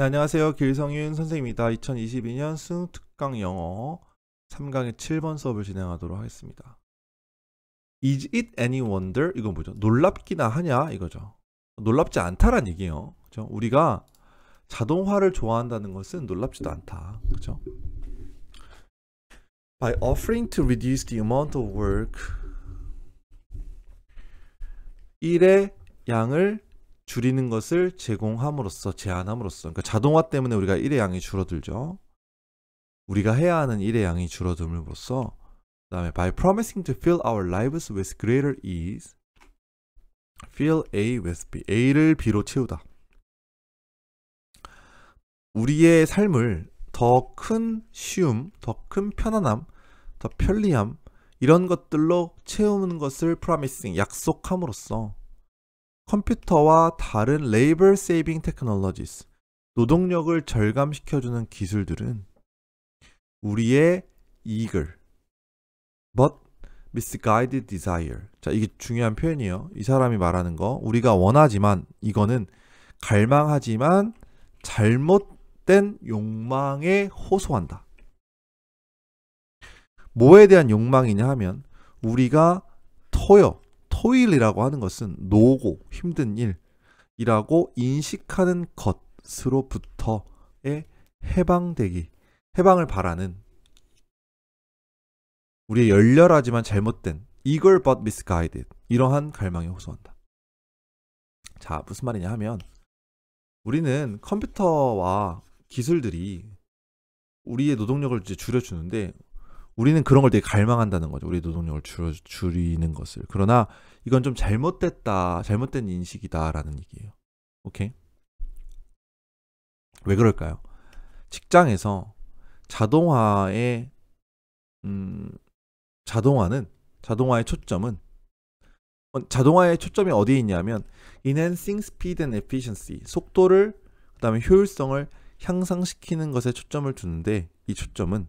네, 안녕하세요. 길성윤 선생입니다. 2022년 수능 특강 영어 3강의 7번 수업을 진행하도록 하겠습니다. Is it any wonder? 이건 뭐죠? 놀랍기나 하냐? 이거죠. 놀랍지 않다란 얘기예요. 그죠? 우리가 자동화를 좋아한다는 것은 놀랍지도 않다. 그죠? By offering to reduce the amount of work 일의 양을 줄이는 것을 제공함으로써 제한함으로써 그러니까 자동화 때문에 우리가 일의 양이 줄어들죠. 우리가 해야 하는 일의 양이 줄어듦으로써 그다음에 by promising to fill our lives with greater ease fill A with B A를 B로 채우다. 우리의 삶을 더 큰 쉬움, 더 큰 편안함, 더 편리함 이런 것들로 채우는 것을 promising 약속함으로써 컴퓨터와 다른 labor saving technologies, 노동력을 절감시켜주는 기술들은 우리의 이익을 but misguided desire 자 이게 중요한 표현이에요 이 사람이 말하는 거 우리가 원하지만 이거는 갈망하지만 잘못된 욕망에 호소한다 뭐에 대한 욕망이냐 하면 우리가 토요 토일이라고 하는 것은 노고, 힘든 일이라고 인식하는 것으로부터의 해방되기, 해방을 바라는 우리의 열렬하지만 잘못된 이걸 but misguided 이러한 갈망에 호소한다. 자, 무슨 말이냐 하면 우리는 컴퓨터와 기술들이 우리의 노동력을 이제 줄여주는데 우리는 그런 걸 되게 갈망한다는 거죠. 우리 노동력을 줄여, 줄이는 것을. 그러나 이건 좀 잘못됐다, 잘못된 인식이다라는 얘기예요. 오케이? 왜 그럴까요? 직장에서 자동화의 음, 자동화는 자동화의 초점은 어, 자동화의 초점이 어디에 있냐면 enhancing speed and efficiency 속도를 그다음에 효율성을 향상시키는 것에 초점을 두는데 이 초점은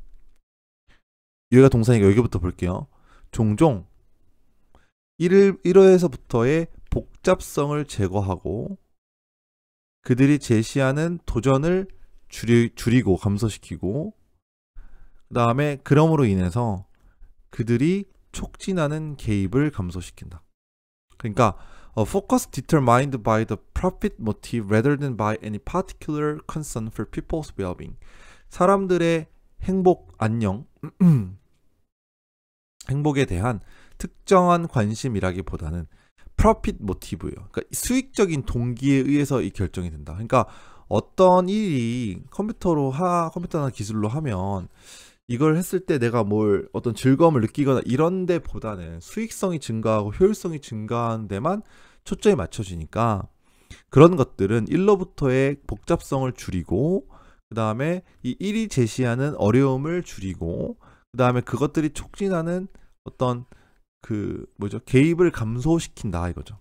여기가 동사니까 여기부터 볼게요. 종종 1일, 1호에서부터의 복잡성을 제거하고 그들이 제시하는 도전을 줄이, 줄이고 감소시키고 그 다음에 그럼으로 인해서 그들이 촉진하는 개입을 감소시킨다. 그러니까 A focus determined by the profit motive rather than by any particular concern for people's well-being. 사람들의 행복 안녕 음, 행복에 대한 특정한 관심이라기보다는 프로핏 모티브예요. 그러니까 수익적인 동기에 의해서 이 결정이 된다. 그러니까 어떤 일이 컴퓨터로 하 컴퓨터나 기술로 하면 이걸 했을 때 내가 뭘 어떤 즐거움을 느끼거나 이런 데보다는 수익성이 증가하고 효율성이 증가하는 데만 초점이 맞춰지니까 그런 것들은 일로부터의 복잡성을 줄이고 그 다음에 이 일이 제시하는 어려움을 줄이고 그 다음에 그것들이 촉진하는 어떤 그 뭐죠 개입을 감소시킨다 이거죠.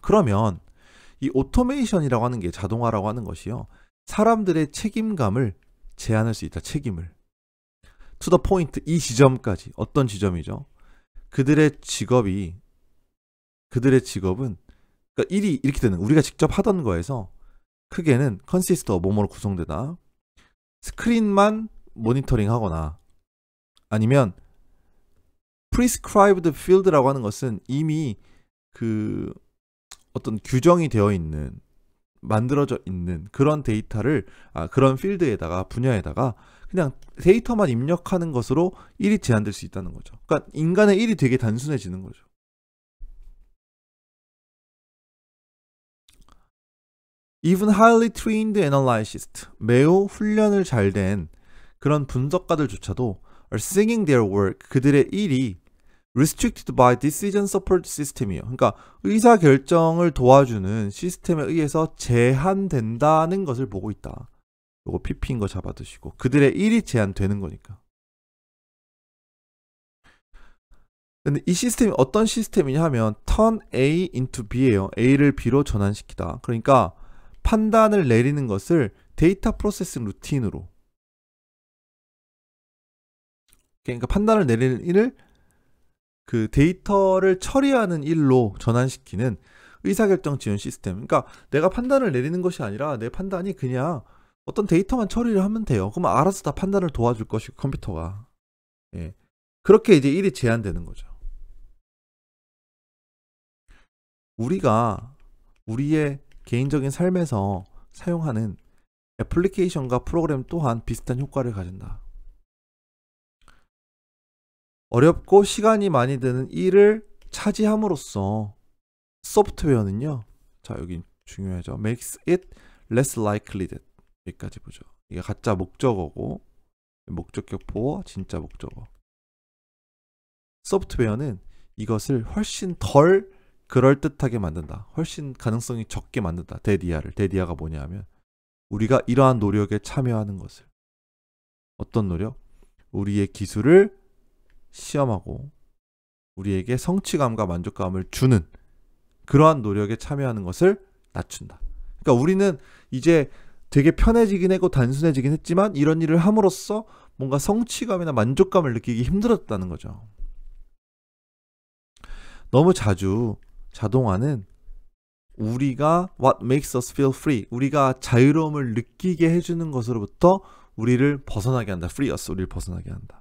그러면 이 오토메이션이라고 하는 게 자동화라고 하는 것이요 사람들의 책임감을 제한할 수 있다 책임을 투더 포인트 이 지점까지 어떤 지점이죠? 그들의 직업이 그들의 직업은 그러니까 일이 이렇게 되는 우리가 직접 하던 거에서 크게는 컨시스터 몸으로 구성되다 스크린만 모니터링하거나 아니면 prescribed field라고 하는 것은 이미 그 어떤 규정이 되어 있는 만들어져 있는 그런 데이터를 아, 그런 필드에다가 분야에다가 그냥 데이터만 입력하는 것으로 일이 제한될 수 있다는 거죠. 그러니까 인간의 일이 되게 단순해지는 거죠. 이 v e n highly trained a n a l y s t 매우 훈련을 잘 된 그런 분석가들조차도 are singing their work 그들의 일이 restricted by decision support system이요. 그러니까 의사 결정을 도와주는 시스템에 의해서 제한된다는 것을 보고 있다. 이거 PP인 거 잡아두시고 그들의 일이 제한되는 거니까. 근데 이 시스템이 어떤 시스템이냐 하면 turn A into B예요. A를 B로 전환시키다. 그러니까 판단을 내리는 것을 데이터 프로세싱 루틴으로 그러니까 판단을 내리는 일을 그 데이터를 처리하는 일로 전환시키는 의사결정 지원 시스템. 그러니까 내가 판단을 내리는 것이 아니라 내 판단이 그냥 어떤 데이터만 처리를 하면 돼요. 그러면 알아서 다 판단을 도와줄 것이고 컴퓨터가. 예. 그렇게 이제 일이 제한되는 거죠. 우리가 우리의 개인적인 삶에서 사용하는 애플리케이션과 프로그램 또한 비슷한 효과를 가진다. 어렵고 시간이 많이 드는 일을 차지함으로써 소프트웨어는요. 자, 여기 중요하죠. makes it less likely that. 여기까지 보죠. 이게 가짜 목적어고 목적격 보호, 진짜 목적어. 소프트웨어는 이것을 훨씬 덜 그럴듯하게 만든다. 훨씬 가능성이 적게 만든다. 데디아를. 데디아가 뭐냐면 우리가 이러한 노력에 참여하는 것을 어떤 노력? 우리의 기술을 시험하고 우리에게 성취감과 만족감을 주는 그러한 노력에 참여하는 것을 낮춘다. 그러니까 우리는 이제 되게 편해지긴 했고 단순해지긴 했지만 이런 일을 함으로써 뭔가 성취감이나 만족감을 느끼기 힘들었다는 거죠. 너무 자주 자동화는 우리가 what makes us feel free 우리가 자유로움을 느끼게 해주는 것으로부터 우리를 벗어나게 한다. free us 우리를 벗어나게 한다.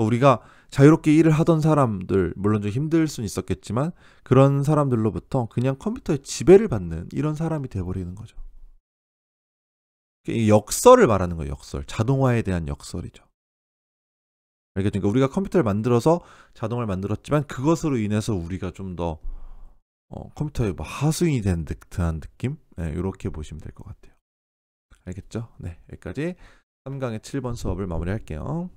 뭐 우리가 자유롭게 일을 하던 사람들, 물론 좀 힘들 수는 있었겠지만 그런 사람들로부터 그냥 컴퓨터의 지배를 받는 이런 사람이 돼버리는 거죠. 역설을 말하는 거예요. 역설. 자동화에 대한 역설이죠. 알겠죠? 그러니까 우리가 컴퓨터를 만들어서 자동을 만들었지만 그것으로 인해서 우리가 좀더 어, 컴퓨터의 뭐 하수인이 된 듯한 느낌? 네, 이렇게 보시면 될 것 같아요. 알겠죠? 네, 여기까지 3강의 7번 수업을 마무리할게요.